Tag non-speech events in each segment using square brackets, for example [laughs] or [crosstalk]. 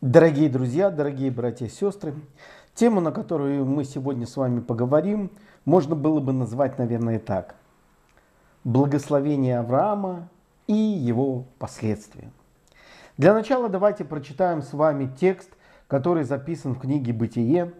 Дорогие друзья, дорогие братья и сестры, тему, на которую мы сегодня с вами поговорим, можно было бы назвать, наверное, так. Благословение Авраама и его последствия. Для начала давайте прочитаем с вами текст, который записан в книге «Бытие»,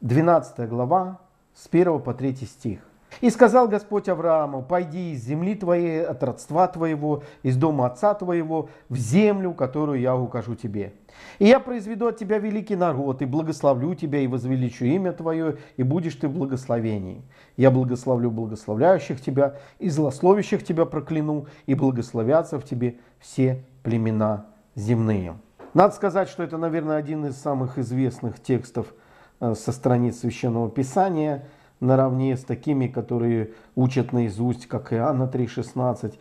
12 глава, с 1 по 3 стих. И сказал Господь Аврааму, пойди из земли твоей, от родства твоего, из дома отца твоего, в землю, которую я укажу тебе. И я произведу от тебя великий народ, и благословлю тебя, и возвеличу имя твое, и будешь ты в благословении. Я благословлю благословляющих тебя, и злословящих тебя прокляну, и благословятся в тебе все племена земные. Надо сказать, что это, наверное, один из самых известных текстов э, со страниц Священного Писания – наравне с такими, которые учат наизусть, как Иоанна 3.16.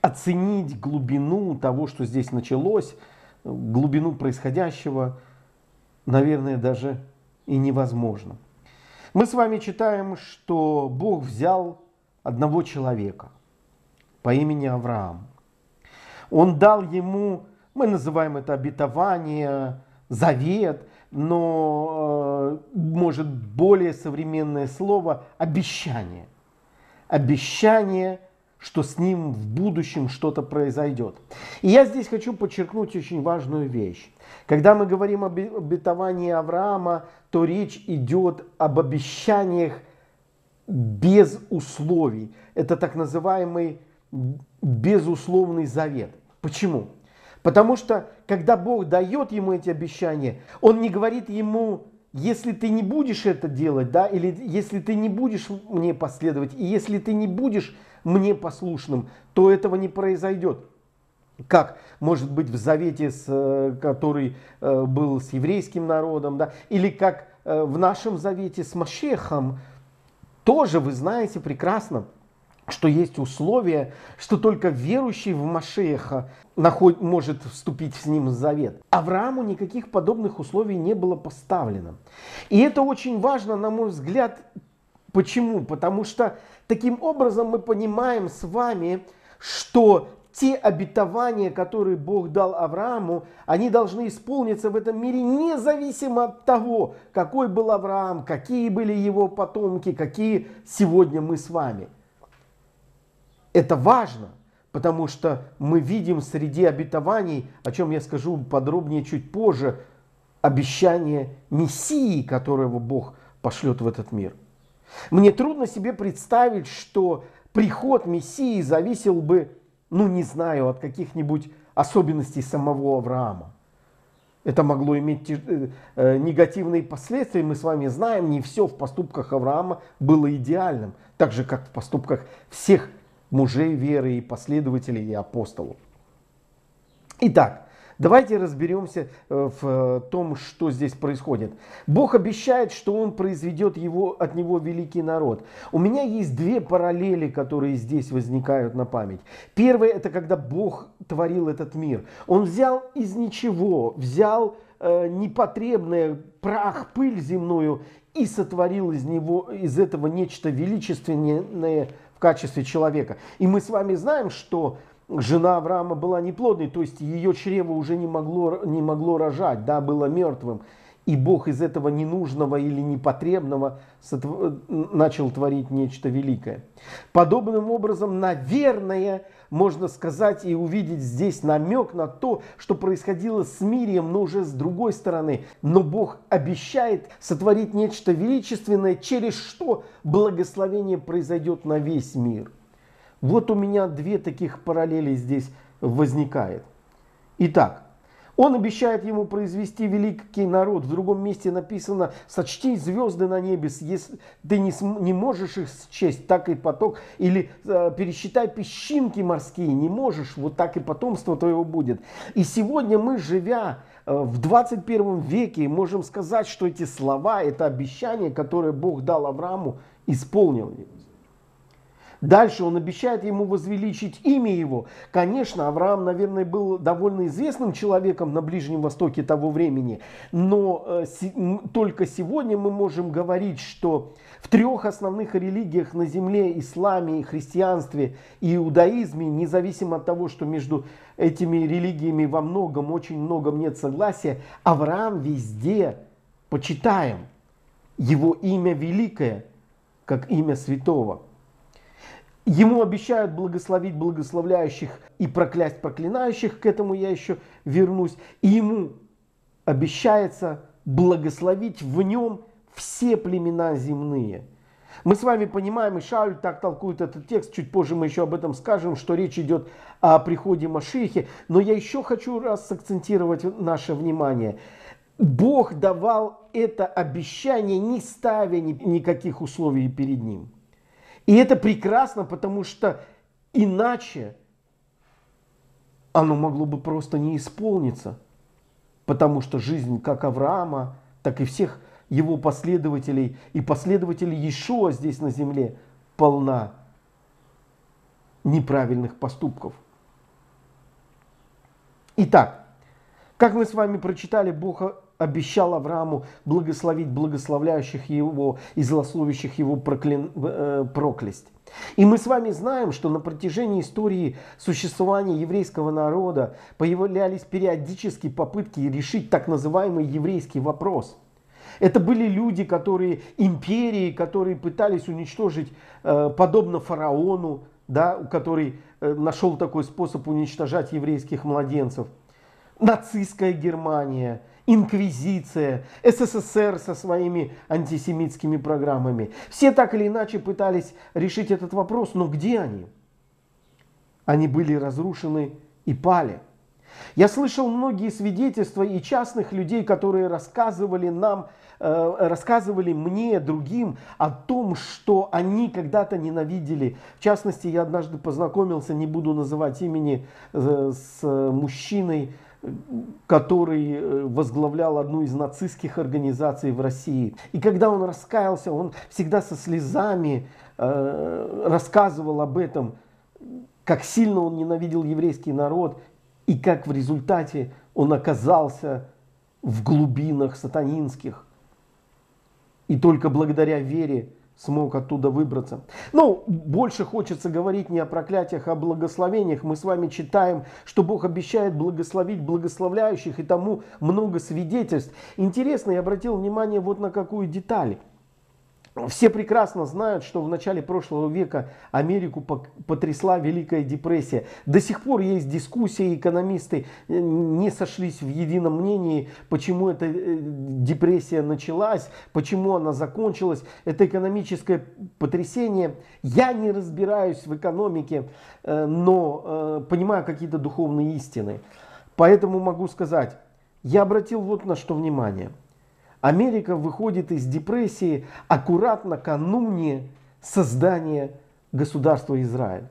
Оценить глубину того, что здесь началось, глубину происходящего, наверное, даже и невозможно. Мы с вами читаем, что Бог взял одного человека по имени Авраам. Он дал ему, мы называем это обетование, завет – но, э, может, более современное слово – обещание. Обещание, что с ним в будущем что-то произойдет. И я здесь хочу подчеркнуть очень важную вещь. Когда мы говорим об обетовании Авраама, то речь идет об обещаниях без условий. Это так называемый безусловный завет. Почему? Потому что, когда Бог дает ему эти обещания, он не говорит ему, если ты не будешь это делать, да, или если ты не будешь мне последовать, и если ты не будешь мне послушным, то этого не произойдет. Как может быть в завете, с, э, который э, был с еврейским народом, да, или как э, в нашем завете с Машехом, тоже вы знаете прекрасно – что есть условие, что только верующий в Машеха наход... может вступить с ним в завет. Аврааму никаких подобных условий не было поставлено. И это очень важно, на мой взгляд. Почему? Потому что таким образом мы понимаем с вами, что те обетования, которые Бог дал Аврааму, они должны исполниться в этом мире независимо от того, какой был Авраам, какие были его потомки, какие сегодня мы с вами – это важно, потому что мы видим среди обетований, о чем я скажу подробнее чуть позже, обещание Мессии, которого Бог пошлет в этот мир. Мне трудно себе представить, что приход Мессии зависел бы, ну не знаю, от каких-нибудь особенностей самого Авраама. Это могло иметь э, э, негативные последствия. Мы с вами знаем, не все в поступках Авраама было идеальным, так же как в поступках всех мужей веры и последователей и апостолов. Итак, давайте разберемся э, в э, том, что здесь происходит. Бог обещает, что Он произведет его, от Него великий народ. У меня есть две параллели, которые здесь возникают на память. Первое – это когда Бог творил этот мир. Он взял из ничего, взял э, непотребное прах, пыль земную и сотворил из, него, из этого нечто величественное, в качестве человека. И мы с вами знаем, что жена Авраама была неплодной, то есть ее чрево уже не могло, не могло рожать, да, было мертвым. И Бог из этого ненужного или непотребного начал творить нечто великое. Подобным образом, наверное, можно сказать и увидеть здесь намек на то, что происходило с мирием, но уже с другой стороны. Но Бог обещает сотворить нечто величественное, через что благословение произойдет на весь мир. Вот у меня две таких параллели здесь возникает. Итак, он обещает ему произвести великий народ. В другом месте написано «Сочти звезды на небе, если ты не, не можешь их счесть, так и поток». Или э, «Пересчитай песчинки морские, не можешь, вот так и потомство твоего будет». И сегодня мы, живя э, в 21 веке, можем сказать, что эти слова, это обещание, которое Бог дал Аврааму, исполнил его. Дальше он обещает ему возвеличить имя его. Конечно, Авраам, наверное, был довольно известным человеком на Ближнем Востоке того времени, но э, только сегодня мы можем говорить, что в трех основных религиях на земле, исламе, христианстве и иудаизме, независимо от того, что между этими религиями во многом, очень многом нет согласия, Авраам везде почитаем. Его имя великое, как имя святого – Ему обещают благословить благословляющих и проклясть проклинающих, к этому я еще вернусь. И ему обещается благословить в нем все племена земные. Мы с вами понимаем, и Шауль так толкует этот текст, чуть позже мы еще об этом скажем, что речь идет о приходе Машихи. Но я еще хочу раз акцентировать наше внимание. Бог давал это обещание, не ставя никаких условий перед ним. И это прекрасно, потому что иначе оно могло бы просто не исполниться. Потому что жизнь как Авраама, так и всех его последователей и последователей Иешуа здесь на земле полна неправильных поступков. Итак, как мы с вами прочитали, Бог обещал Аврааму благословить благословляющих его и злословящих его проклин, э, проклясть. И мы с вами знаем, что на протяжении истории существования еврейского народа появлялись периодически попытки решить так называемый еврейский вопрос. Это были люди, которые, империи, которые пытались уничтожить, э, подобно фараону, да, который э, нашел такой способ уничтожать еврейских младенцев. Нацистская Германия – инквизиция, СССР со своими антисемитскими программами. Все так или иначе пытались решить этот вопрос, но где они? Они были разрушены и пали. Я слышал многие свидетельства и частных людей, которые рассказывали нам, э, рассказывали мне, другим о том, что они когда-то ненавидели. В частности, я однажды познакомился, не буду называть имени, э, с мужчиной, который э, возглавлял одну из нацистских организаций в России. И когда он раскаялся, он всегда со слезами э, рассказывал об этом, как сильно он ненавидел еврейский народ и как в результате он оказался в глубинах сатанинских. И только благодаря вере смог оттуда выбраться. Ну, больше хочется говорить не о проклятиях, а о благословениях. Мы с вами читаем, что Бог обещает благословить благословляющих, и тому много свидетельств. Интересно, я обратил внимание вот на какую деталь. Все прекрасно знают, что в начале прошлого века Америку потрясла Великая депрессия. До сих пор есть дискуссии, экономисты э, не сошлись в едином мнении, почему эта э, депрессия началась, почему она закончилась. Это экономическое потрясение. Я не разбираюсь в экономике, э, но понимаю какие-то духовные истины. Поэтому могу сказать, я обратил вот на что внимание – Америка выходит из депрессии аккуратно накануне создания государства Израиль.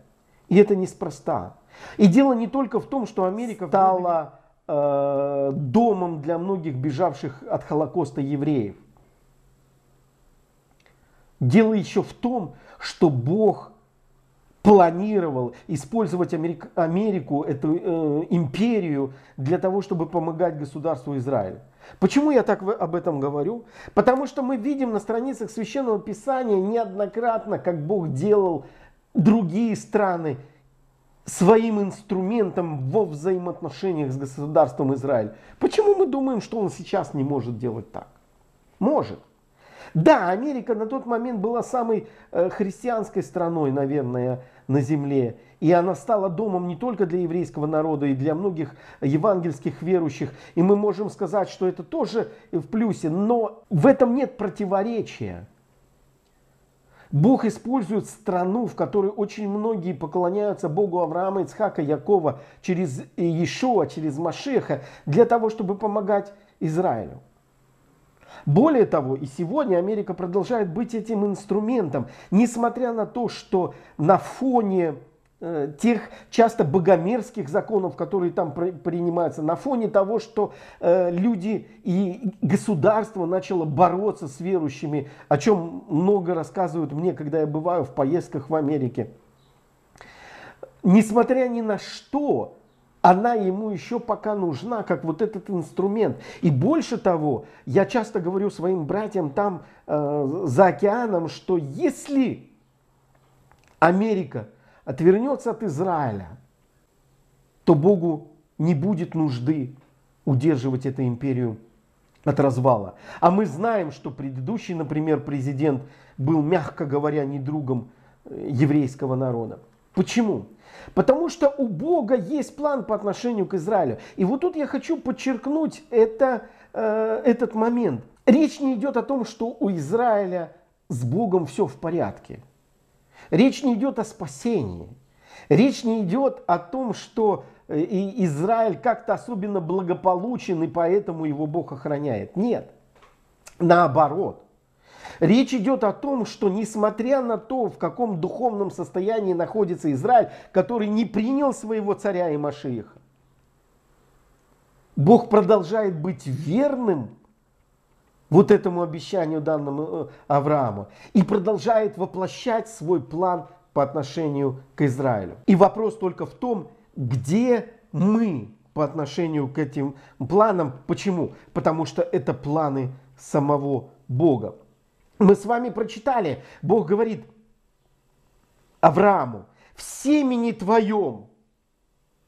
И это неспроста. И дело не только в том, что Америка стала э, домом для многих бежавших от Холокоста евреев. Дело еще в том, что Бог планировал использовать Америк, Америку, эту э, империю для того, чтобы помогать государству Израиль. Почему я так об этом говорю? Потому что мы видим на страницах Священного Писания неоднократно, как Бог делал другие страны своим инструментом во взаимоотношениях с государством Израиль. Почему мы думаем, что он сейчас не может делать так? Может. Да, Америка на тот момент была самой э, христианской страной, наверное, на земле. И она стала домом не только для еврейского народа, и для многих евангельских верующих. И мы можем сказать, что это тоже в плюсе. Но в этом нет противоречия. Бог использует страну, в которой очень многие поклоняются Богу Авраама, Ицхака, Якова, через Иешуа, через Машеха, для того, чтобы помогать Израилю. Более того, и сегодня Америка продолжает быть этим инструментом, несмотря на то, что на фоне э, тех часто богомерзких законов, которые там принимаются, на фоне того, что э, люди и государство начало бороться с верующими, о чем много рассказывают мне, когда я бываю в поездках в Америке. Несмотря ни на что, она ему еще пока нужна, как вот этот инструмент. И больше того, я часто говорю своим братьям там э, за океаном, что если Америка отвернется от Израиля, то Богу не будет нужды удерживать эту империю от развала. А мы знаем, что предыдущий, например, президент был, мягко говоря, не другом э, еврейского народа. Почему? Потому что у Бога есть план по отношению к Израилю. И вот тут я хочу подчеркнуть это, э, этот момент. Речь не идет о том, что у Израиля с Богом все в порядке. Речь не идет о спасении. Речь не идет о том, что э, и Израиль как-то особенно благополучен, и поэтому его Бог охраняет. Нет. Наоборот. Речь идет о том, что несмотря на то, в каком духовном состоянии находится Израиль, который не принял своего царя и Машииха, Бог продолжает быть верным вот этому обещанию данному э, Аврааму и продолжает воплощать свой план по отношению к Израилю. И вопрос только в том, где мы по отношению к этим планам. Почему? Потому что это планы самого Бога. Мы с вами прочитали, Бог говорит Аврааму, в семени твоем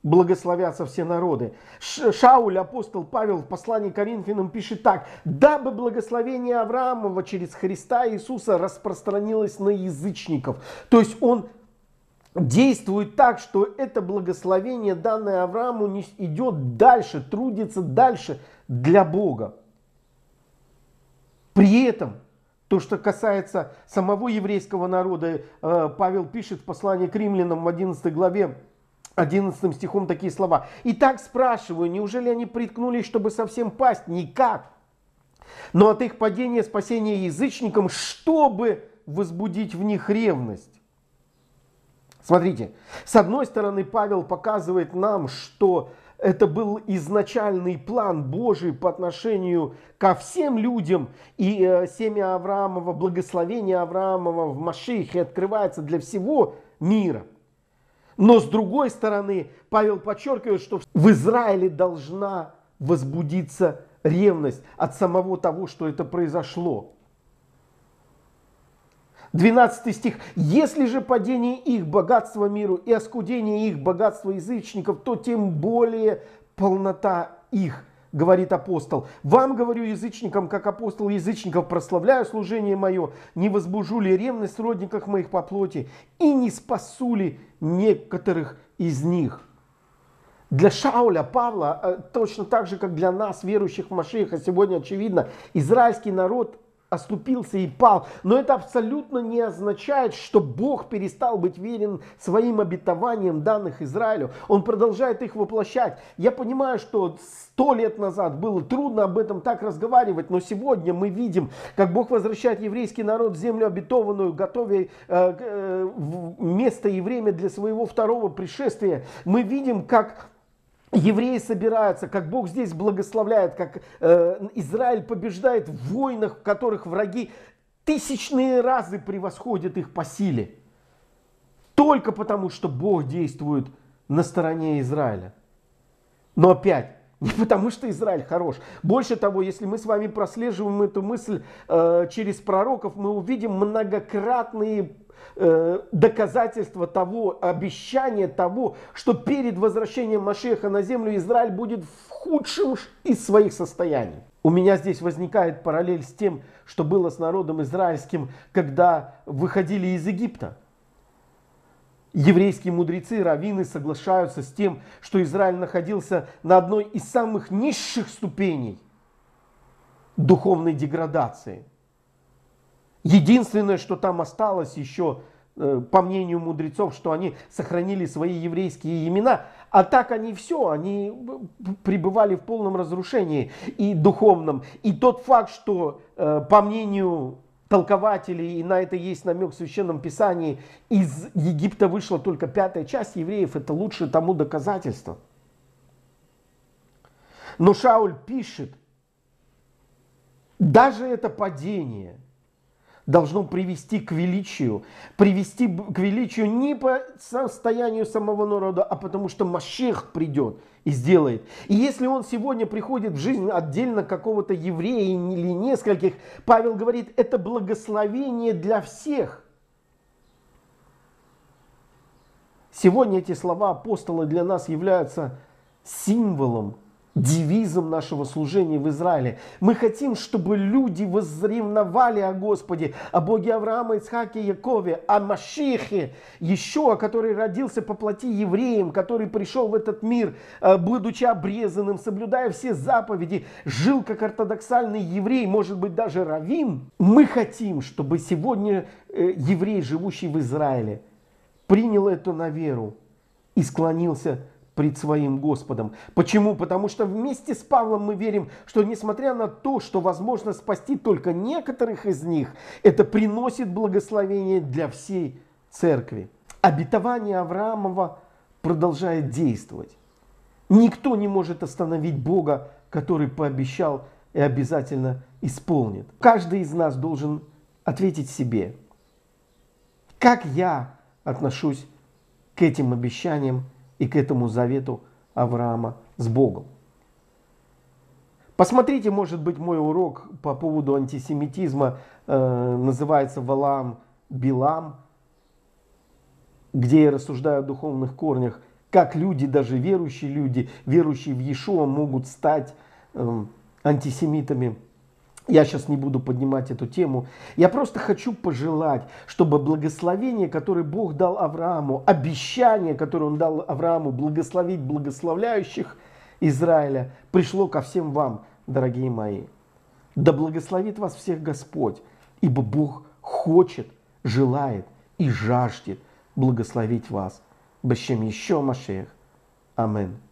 благословятся все народы. Шауль, апостол Павел в послании к Коринфянам пишет так, дабы благословение Авраамова через Христа Иисуса распространилось на язычников. То есть он действует так, что это благословение, данное Аврааму, идет дальше, трудится дальше для Бога. При этом то, что касается самого еврейского народа, э, Павел пишет в послании к римлянам в 11 главе, 11 стихом такие слова. И так спрашиваю, неужели они приткнулись, чтобы совсем пасть? Никак! Но от их падения спасения язычникам, чтобы возбудить в них ревность». Смотрите, с одной стороны Павел показывает нам, что это был изначальный план Божий по отношению ко всем людям. И э, семя Авраамова, благословение Авраамова в Машихе открывается для всего мира. Но с другой стороны, Павел подчеркивает, что в Израиле должна возбудиться ревность от самого того, что это произошло. 12 стих. «Если же падение их богатства миру и оскудение их богатства язычников, то тем более полнота их» говорит апостол. «Вам, говорю язычникам, как апостол язычников, прославляю служение мое, не возбужу ли ревность родниках моих по плоти и не спасу ли некоторых из них». Для Шауля, Павла, э, точно так же, как для нас, верующих в Машиха, сегодня очевидно, израильский народ оступился и пал. Но это абсолютно не означает, что Бог перестал быть верен своим обетованиям, данных Израилю. Он продолжает их воплощать. Я понимаю, что сто лет назад было трудно об этом так разговаривать, но сегодня мы видим, как Бог возвращает еврейский народ в землю обетованную, готовя э, э место и время для своего второго пришествия. Мы видим, как Евреи собираются, как Бог здесь благословляет, как э, Израиль побеждает в войнах, в которых враги тысячные разы превосходят их по силе. Только потому, что Бог действует на стороне Израиля. Но опять, не [laughs] потому что Израиль хорош. Больше того, если мы с вами прослеживаем эту мысль э, через пророков, мы увидим многократные э, доказательства того, обещания того, что перед возвращением Машеха на землю Израиль будет в худшем из своих состояний. У меня здесь возникает параллель с тем, что было с народом израильским, когда выходили из Египта. Еврейские мудрецы, раввины соглашаются с тем, что Израиль находился на одной из самых низших ступеней духовной деградации. Единственное, что там осталось еще, э, по мнению мудрецов, что они сохранили свои еврейские имена, а так они все, они э, пребывали в полном разрушении и духовном. И тот факт, что, э, по мнению Толкователи и на это есть намек в Священном Писании, из Египта вышла только пятая часть евреев, это лучшее тому доказательство. Но Шауль пишет, даже это падение должно привести к величию. Привести к величию не по состоянию самого народа, а потому что Машех придет и сделает. И если он сегодня приходит в жизнь отдельно какого-то еврея или нескольких, Павел говорит, это благословение для всех – Сегодня эти слова апостола для нас являются символом девизом нашего служения в Израиле. Мы хотим, чтобы люди возревновали о Господе, о Боге Авраама, Исхаке, Якове, о Машихе, еще, который родился по плоти евреям, который пришел в этот мир, э, будучи обрезанным, соблюдая все заповеди, жил как ортодоксальный еврей, может быть, даже раввин. Мы хотим, чтобы сегодня э, еврей, живущий в Израиле, принял это на веру и склонился к пред своим Господом. Почему? Потому что вместе с Павлом мы верим, что несмотря на то, что возможно спасти только некоторых из них, это приносит благословение для всей церкви. Обетование Авраамова продолжает действовать. Никто не может остановить Бога, который пообещал и обязательно исполнит. Каждый из нас должен ответить себе, как я отношусь к этим обещаниям и к этому завету Авраама с Богом. Посмотрите, может быть, мой урок по поводу антисемитизма э, называется Валам Билам», где я рассуждаю о духовных корнях, как люди, даже верующие люди, верующие в Иешуа, могут стать э, антисемитами я сейчас не буду поднимать эту тему. Я просто хочу пожелать, чтобы благословение, которое Бог дал Аврааму, обещание, которое Он дал Аврааму, благословить благословляющих Израиля, пришло ко всем вам, дорогие мои. Да благословит вас всех Господь, ибо Бог хочет, желает и жаждет благословить вас. Бащем еще Машех. Аминь.